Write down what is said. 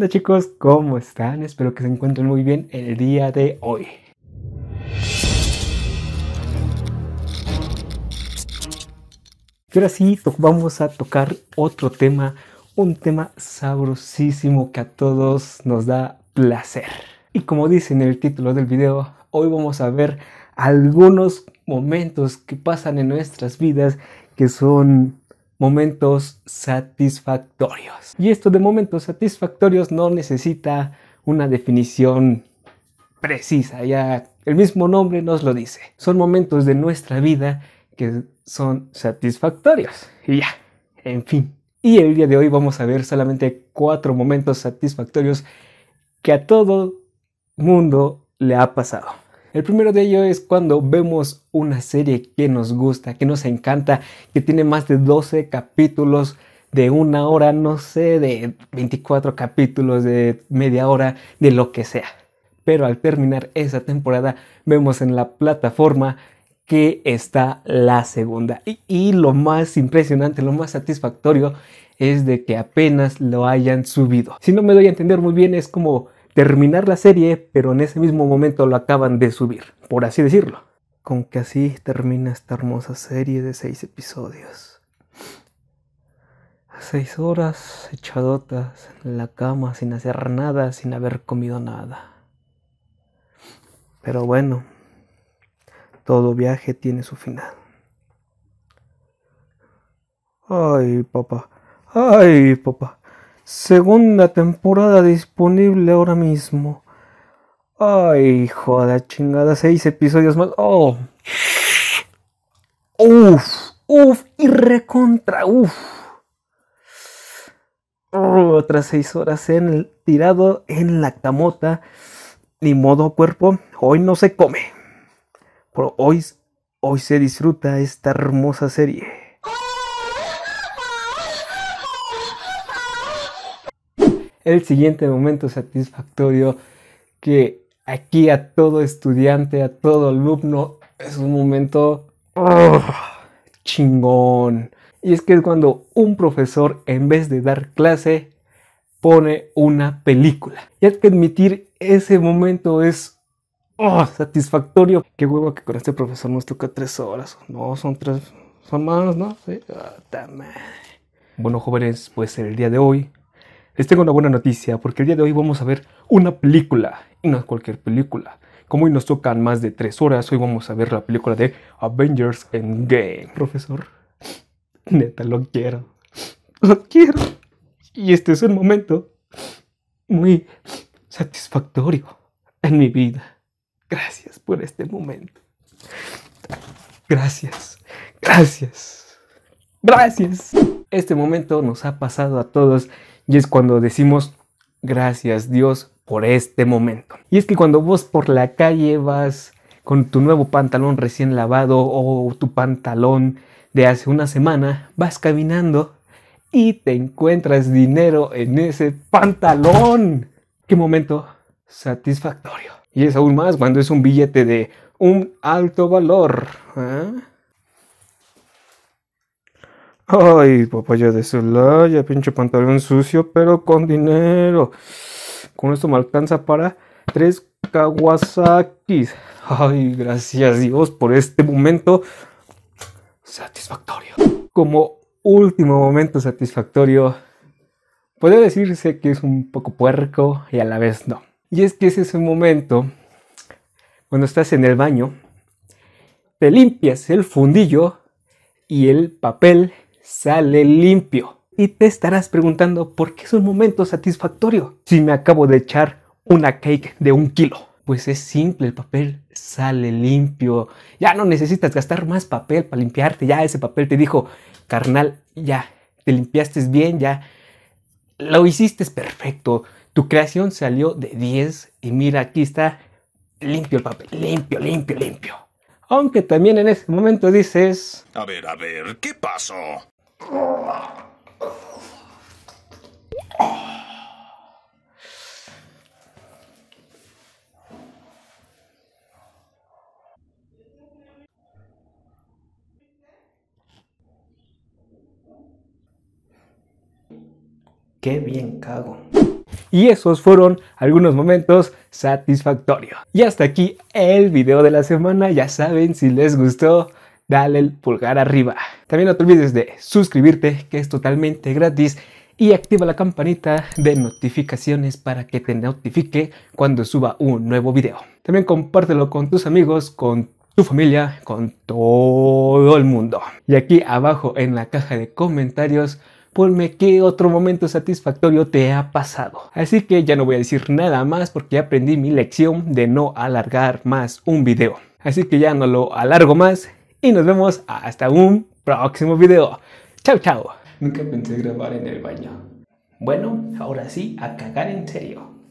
¿Qué chicos? ¿Cómo están? Espero que se encuentren muy bien el día de hoy. Y ahora sí, vamos a tocar otro tema, un tema sabrosísimo que a todos nos da placer. Y como dice en el título del video, hoy vamos a ver algunos momentos que pasan en nuestras vidas que son momentos satisfactorios. Y esto de momentos satisfactorios no necesita una definición precisa, ya el mismo nombre nos lo dice. Son momentos de nuestra vida que son satisfactorios. Y ya, en fin. Y el día de hoy vamos a ver solamente cuatro momentos satisfactorios que a todo mundo le ha pasado. El primero de ello es cuando vemos una serie que nos gusta, que nos encanta, que tiene más de 12 capítulos de una hora, no sé, de 24 capítulos, de media hora, de lo que sea. Pero al terminar esa temporada vemos en la plataforma que está la segunda. Y, y, lo más impresionante, lo más satisfactorio es de que apenas lo hayan subido. Si no me doy a entender muy bien, es como terminar la serie, pero en ese mismo momento lo acaban de subir, por así decirlo. Con que así termina esta hermosa serie de seis episodios. Seis horas echadotas en la cama sin hacer nada, sin haber comido nada. Pero bueno, todo viaje tiene su final. Ay, papá. Ay, papá. Segunda temporada disponible ahora mismo. Ay, hijo chingada, seis episodios más. Oh. Uf, uf, y recontra, uf. otras seis horas en el, tirado en la camota. Ni modo cuerpo, hoy no se come. Pero hoy, hoy se disfruta esta hermosa serie. el siguiente momento satisfactorio que aquí a todo estudiante, a todo alumno, es un momento ¡oh! chingón. Y es que es cuando un profesor, en vez de dar clase, pone una película. Y hay que admitir, ese momento es ¡oh! satisfactorio. Qué huevo que con este profesor nos toca tres horas. No, son tres, son más, ¿no? Sí. Ah, bueno, jóvenes, pues el día de hoy les tengo una buena noticia porque el día de hoy vamos a ver una película y no cualquier película. Como hoy nos tocan más de tres horas, hoy vamos a ver la película de Avengers Endgame. Profesor, neta, lo quiero. Lo quiero. Y este es un momento muy satisfactorio en mi vida. Gracias por este momento. Gracias. Gracias. Gracias. Este momento nos ha pasado a todos y es cuando decimos, gracias Dios por este momento. Y es que cuando vos por la calle vas con tu nuevo pantalón recién lavado o tu pantalón de hace una semana, vas caminando y te encuentras dinero en ese pantalón. ¡Qué momento satisfactorio! Y es aún más cuando es un billete de un alto valor. ¿ah? Ay, papaya de ya pinche pantalón sucio, pero con dinero. Con esto me alcanza para tres Kawasakis. Ay, gracias Dios por este momento satisfactorio. Como último momento satisfactorio, puede decirse que es un poco puerco y a la vez no. Y es que es ese momento cuando estás en el baño, te limpias el fundillo y el papel sale limpio. Y te estarás preguntando por qué es un momento satisfactorio si me acabo de echar una cake de un kilo. Pues es simple, el papel sale limpio. Ya no necesitas gastar más papel para limpiarte. Ya ese papel te dijo, carnal, ya, te limpiaste bien, ya, lo hiciste perfecto. Tu creación salió de 10 y mira, aquí está limpio el papel, limpio, limpio, limpio. Aunque también en ese momento dices... A ver, a ver, ¿qué pasó? qué bien cago. Y esos fueron algunos momentos satisfactorios. Y hasta aquí el video de la semana. Ya saben, si les gustó, dale el pulgar arriba. También no te olvides de suscribirte, que es totalmente gratis, y activa la campanita de notificaciones para que te notifique cuando suba un nuevo video. También compártelo con tus amigos, con tu familia, con todo el mundo. Y aquí abajo en la caja de comentarios, ponme qué otro momento satisfactorio te ha pasado. Así que ya no voy a decir nada más porque aprendí mi lección de no alargar más un video. Así que ya no lo alargo más y nos vemos hasta un próximo video. Chao, chao. Nunca pensé grabar en el baño. Bueno, ahora sí, a cagar en serio.